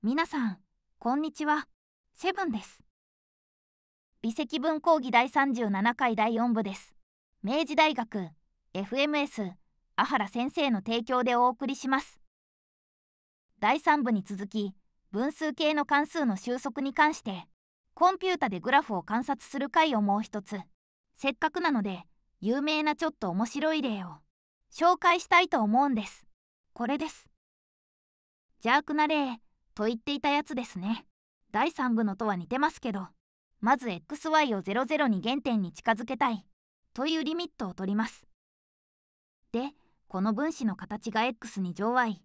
皆さんこんにちはセブンです微積分講義第37回第4部です明治大学 FMS 阿原先生の提供でお送りします第3部に続き分数系の関数の収束に関してコンピュータでグラフを観察する回をもう一つせっかくなので有名なちょっと面白い例を紹介したいと思うんですこれです邪悪な例と言っていたやつですね第3部のとは似てますけどまず xy を00に原点に近づけたいというリミットを取りますでこの分子の形が x2 乗 y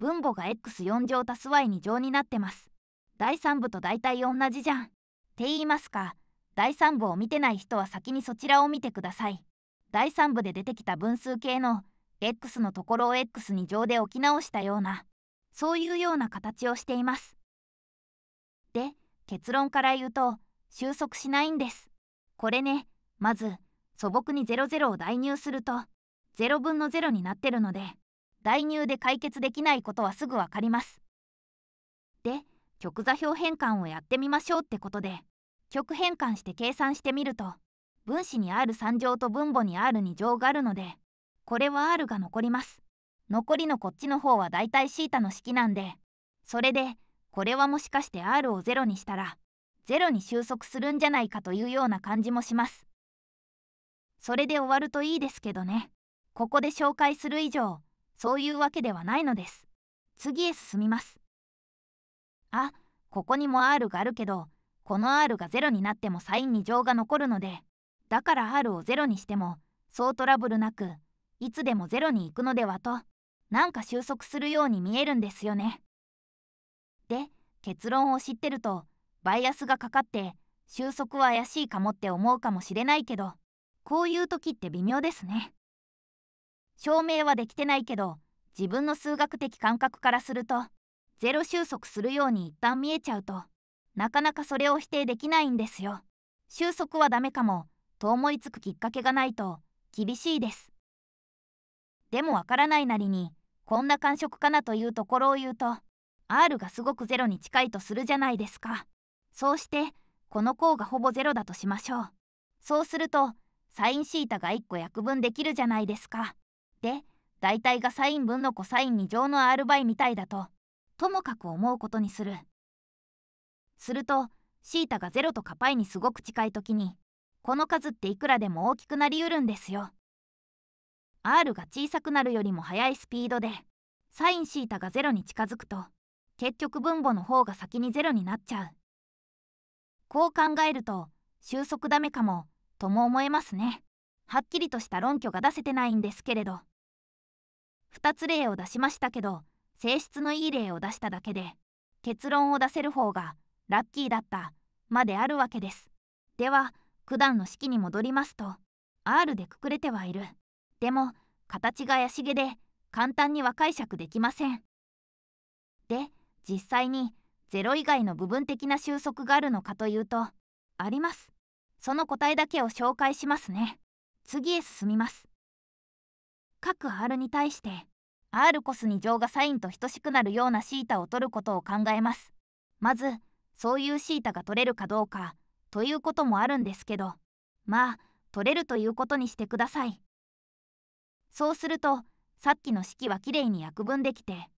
分母が x4 乗 y2 乗になってます第3部と大体同じじゃんって言いますか第3部を見てない人は先にそちらを見てください第3部で出てきた分数系の x のところを x2 乗で置き直したようなそういうような形をしています。で結論から言うと収束しないんです。これねまず素朴に00を代入すると0分の0になってるので代入で解決できないことはすぐわかります。で極座標変換をやってみましょうってことで極変換して計算してみると分子に R3 乗と分母に R2 乗があるのでこれは R が残ります。残りのこっちの方はだいたい θ の式なんでそれでこれはもしかして r を0にしたら0に収束するんじゃないかというような感じもします。それで終わるといいですけどね。ここで紹介する以上そういうわけではないのです。次へ進みます。あここにも r があるけどこの r が0になってもサインに乗が残るのでだから r を0にしてもそうトラブルなくいつでも0に行くのではとなんか収束するように見えるんですよね。で結論を知ってるとバイアスがかかって収束は怪しいかもって思うかもしれないけどこういう時って微妙ですね。証明はできてないけど自分の数学的感覚からするとゼロ収束するように一旦見えちゃうとなかなかそれを否定できないんですよ。収束はダメかもと思いつくきっかけがないと厳しいです。でもわからないなりにこんな感触かなというところを言うと R がすごくゼロに近いとするじゃないですか。そうしてこの項がほぼゼロだとしましょう。そうするとサインシータが1個約分できるじゃないですか。で大体がサイン分のコサイン2乗の R 倍みたいだとともかく思うことにする。するとシータが0とかパイにすごく近い時にこの数っていくらでも大きくなりうるんですよ。r が小さくなるよりも速いスピードで sinθ が0に近づくと結局分母の方が先に0になっちゃう。こう考えると収束ダメかもとも思えますね。はっきりとした論拠が出せてないんですけれど。2つ例を出しましたけど性質のいい例を出しただけで結論を出せる方がラッキーだったまであるわけです。では九段の式に戻りますと R でくくれてはいるでも形が怪しげで簡単には解釈できません。で実際に0以外の部分的な収束があるのかというとあります。その答えだけを紹介しますね。次へ進みます。各 R に対して R コス2乗がサインと等しくなるようなシータを取ることを考えます。まずそういうシータが取れるかどうかということもあるんですけどまあ取れるということにしてください。そうするとさっきの式はきれいに約分できて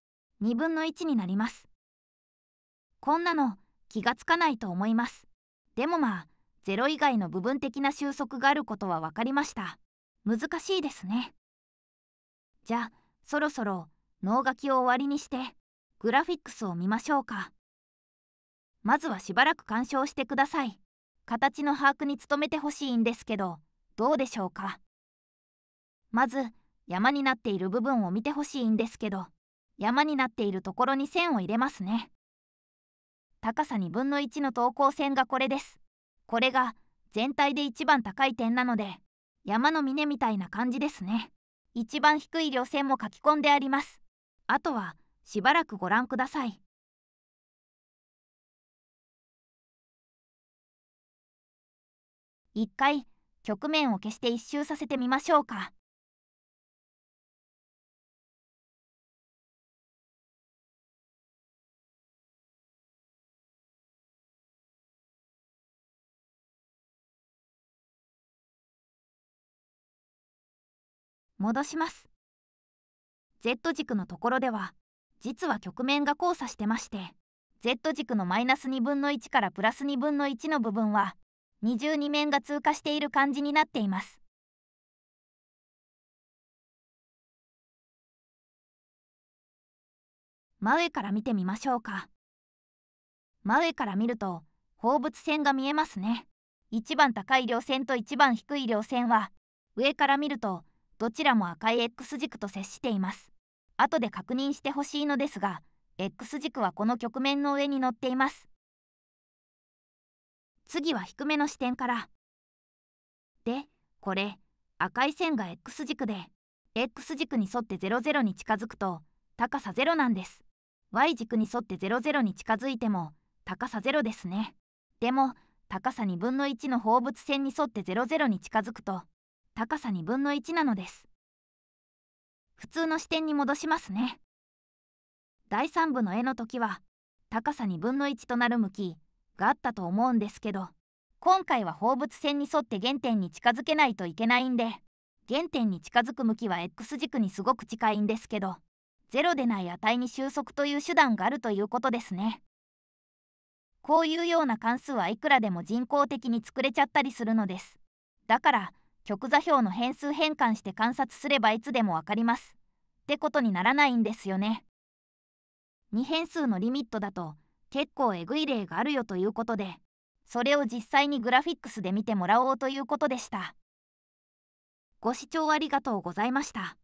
2分の1になります。こんなの気がつかないと思います。でもまあ0以外の部分的な収束があることは分かりました。難しいですね。じゃあそろそろ能書きを終わりにしてグラフィックスを見ましょうか。まずはしばらく鑑賞してください。形の把握に努めてほしいんですけどどうでしょうか。まず山になっている部分を見てほしいんですけど山になっているところに線を入れますね高さ2分の1の等高線がこれですこれが全体で一番高い点なので山の峰みたいな感じですね一番低い稜線も書き込んでありますあとはしばらくご覧ください一回局面を消して一周させてみましょうか。戻します Z 軸のところでは実は局面が交差してまして Z 軸のマイナス2分の1からプラス2分の1の部分は22面が通過している感じになっています。真上から見てみましょうか。真上から見ると放物線が見えますね。一番高い稜線と一番低い稜線は上から見るとどちらも赤い X 軸と接しています後で確認してほしいのですが X 軸はこの局面の上に乗っています次は低めの視点からでこれ赤い線が X 軸で X 軸に沿って00に近づくと高さ0なんです Y 軸に沿って00に近づいても高さ0ですねでも高さ2分の1の放物線に沿って00に近づくと高さ2分の1なのです。普通の視点に戻しますね。第3部の絵の時は高さ2分の1となる向きがあったと思うんですけど今回は放物線に沿って原点に近づけないといけないんで原点に近づく向きは X 軸にすごく近いんですけど0でない値に収束という手段があるということですね。こういうような関数はいくらでも人工的に作れちゃったりするのです。だから極座標の変数変換して観察すればいつでも分かりますってことにならないんですよね。2変数のリミットだと結構えぐい例があるよということでそれを実際にグラフィックスで見てもらおうということでした。ご視聴ありがとうございました。